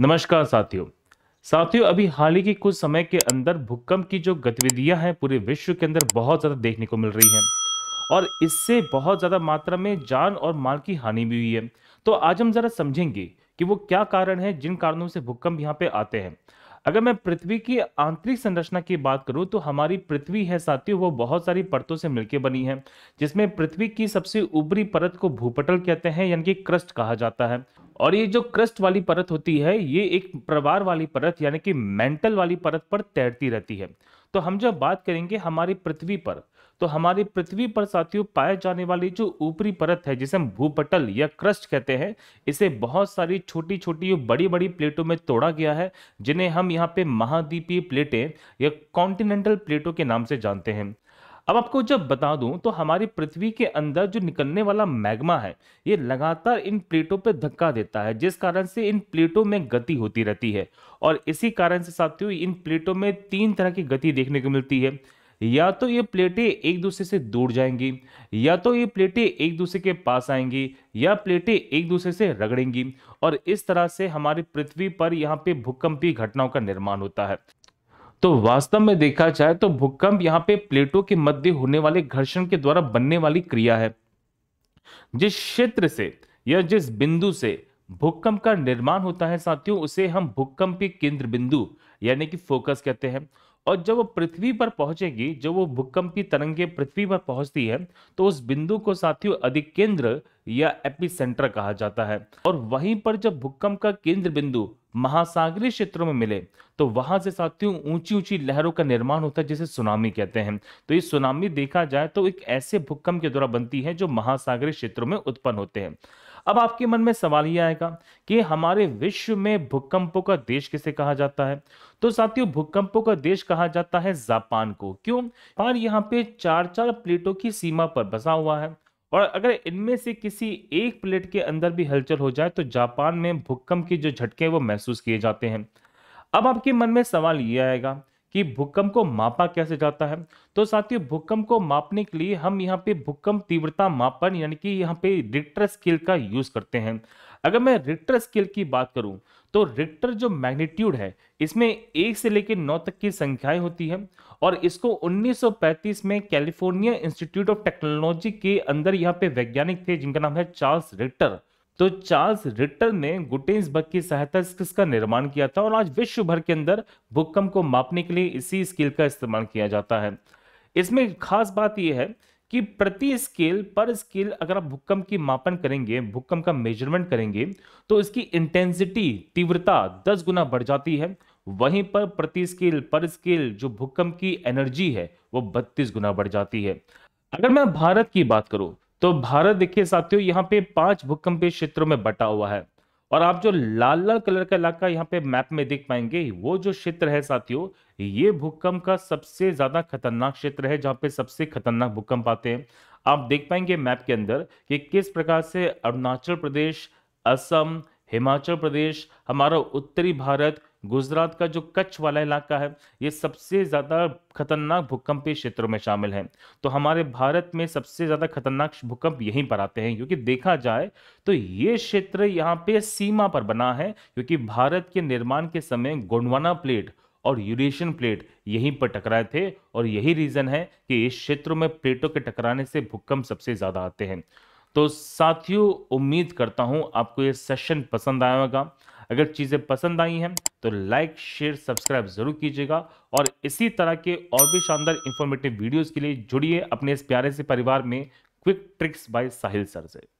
नमस्कार साथियों साथियों अभी हाल ही के कुछ समय के अंदर भूकंप की जो गतिविधियां हैं पूरे विश्व के अंदर बहुत ज़्यादा देखने को मिल रही हैं और इससे बहुत ज़्यादा मात्रा में जान और माल की हानि भी हुई है तो आज हम ज़रा समझेंगे कि वो क्या कारण है जिन कारणों से भूकंप यहाँ पे आते हैं अगर मैं पृथ्वी की आंतरिक संरचना की बात करूं तो हमारी पृथ्वी है साथियों वो बहुत सारी परतों से मिलकर बनी है जिसमें पृथ्वी की सबसे ऊपरी परत को भूपटल कहते हैं यानी कि क्रस्ट कहा जाता है और ये जो क्रस्ट वाली परत होती है ये एक प्रवार वाली परत यानी कि मेंटल वाली परत पर तैरती रहती है तो हम जब बात करेंगे हमारी पृथ्वी पर तो हमारी पृथ्वी पर साथियों पाए जाने वाली जो ऊपरी परत है जिसे हम भूपटल या क्रस्ट कहते हैं इसे बहुत सारी छोटी छोटी और बड़ी बड़ी प्लेटों में तोड़ा गया है जिन्हें हम यहाँ पे महाद्वीपीय प्लेटें या कॉन्टिनेंटल प्लेटों के नाम से जानते हैं अब आपको जब बता दूं तो हमारी पृथ्वी के अंदर जो निकलने वाला मैग्मा है ये लगातार इन प्लेटों पर धक्का देता है जिस कारण से इन प्लेटों में गति होती रहती है और इसी कारण से साथियों इन प्लेटों में तीन तरह की गति देखने को मिलती है या तो ये प्लेटें एक दूसरे से दूर जाएंगी या तो ये प्लेटें एक दूसरे के पास आएंगी या प्लेटें एक दूसरे से रगड़ेंगी और इस तरह से हमारी पृथ्वी पर यहाँ पे भूकंपीय घटनाओं का निर्माण होता है तो वास्तव में देखा जाए तो भूकंप यहाँ पे प्लेटों के मध्य होने वाले घर्षण के द्वारा बनने वाली क्रिया है जिस क्षेत्र से या जिस बिंदु से भूकंप का निर्माण होता है साथियों उसे हम भूकंप के केंद्र बिंदु यानी कि फोकस कहते हैं और जब वो पृथ्वी पर पहुंचेगी जब वो भूकंप की तरंगे पृथ्वी पर पहुंचती है तो उस बिंदु को साथियों अधिक केंद्र या एपिसेंटर कहा जाता है और वहीं पर जब भूकंप का केंद्र बिंदु महासागरीय क्षेत्रों में मिले तो वहां से साथियों ऊंची ऊंची लहरों का निर्माण होता है जिसे सुनामी कहते हैं तो ये सुनामी देखा जाए तो एक ऐसे भूकंप के द्वारा बनती है जो महासागरीय क्षेत्रों में उत्पन्न होते हैं अब आपके मन में सवाल ये आएगा कि हमारे विश्व में भूकंपों का देश किसे कहा जाता है तो साथियों भूकंपों का देश कहा जाता है जापान को क्यों और यहाँ पे चार चार प्लेटों की सीमा पर बसा हुआ है और अगर इनमें से किसी एक प्लेट के अंदर भी हलचल हो जाए तो जापान में भूकंप के जो झटके वो महसूस किए जाते हैं अब आपके मन में सवाल ये आएगा कि भूकंप को मापा कैसे जाता है तो साथियों भूकंप को मापने के लिए हम यहाँ पे भूकंप तीव्रता मापन यानी कि यहाँ पे रिक्टर स्केल का यूज करते हैं अगर मैं रिक्टर स्केल की बात करूं तो रिक्टर जो मैग्नीट्यूड है इसमें एक से लेकर नौ तक की संख्याएं होती है और इसको 1935 में कैलिफोर्निया इंस्टीट्यूट ऑफ टेक्नोलॉजी के अंदर यहाँ पे वैज्ञानिक थे जिनका नाम है चार्ल्स रिक्टर तो चार्ल्स रिटर ने गुटेन्सबर्ग की सहायता से इसका निर्माण किया था और आज विश्व भर के अंदर भूकंप को मापने के लिए इसी स्केल का इस्तेमाल किया जाता है इसमें खास बात यह है कि प्रति स्केल पर स्केल अगर आप भूकंप की मापन करेंगे भूकंप का मेजरमेंट करेंगे तो इसकी इंटेंसिटी तीव्रता दस गुना बढ़ जाती है वहीं पर प्रति स्केल पर स्केल जो भूकंप की एनर्जी है वो बत्तीस गुना बढ़ जाती है अगर मैं भारत की बात करूं तो भारत देखिए साथियों यहाँ पे पांच भूकंपीय क्षेत्रों में बटा हुआ है और आप जो लाल लाल कलर का इलाका यहाँ पे मैप में देख पाएंगे वो जो क्षेत्र है साथियों ये भूकंप का सबसे ज्यादा खतरनाक क्षेत्र है जहाँ पे सबसे खतरनाक भूकंप आते हैं आप देख पाएंगे मैप के अंदर कि किस प्रकार से अरुणाचल प्रदेश असम हिमाचल प्रदेश हमारा उत्तरी भारत गुजरात का जो कच्छ वाला इलाका है ये सबसे ज़्यादा खतरनाक भूकंपीय क्षेत्रों में शामिल है तो हमारे भारत में सबसे ज़्यादा खतरनाक भूकंप यहीं पर आते हैं क्योंकि देखा जाए तो ये क्षेत्र यहाँ पे सीमा पर बना है क्योंकि भारत के निर्माण के समय गोंडवाना प्लेट और यूरेशियन प्लेट यहीं पर टकराए थे और यही रीज़न है कि इस क्षेत्र में प्लेटों के टकराने से भूकंप सबसे ज़्यादा आते हैं तो साथियों उम्मीद करता हूँ आपको ये सेशन पसंद आएगा अगर चीज़ें पसंद आई हैं तो लाइक शेयर सब्सक्राइब ज़रूर कीजिएगा और इसी तरह के और भी शानदार इंफॉर्मेटिव वीडियोज़ के लिए जुड़िए अपने इस प्यारे से परिवार में quick tricks by Sahil sir से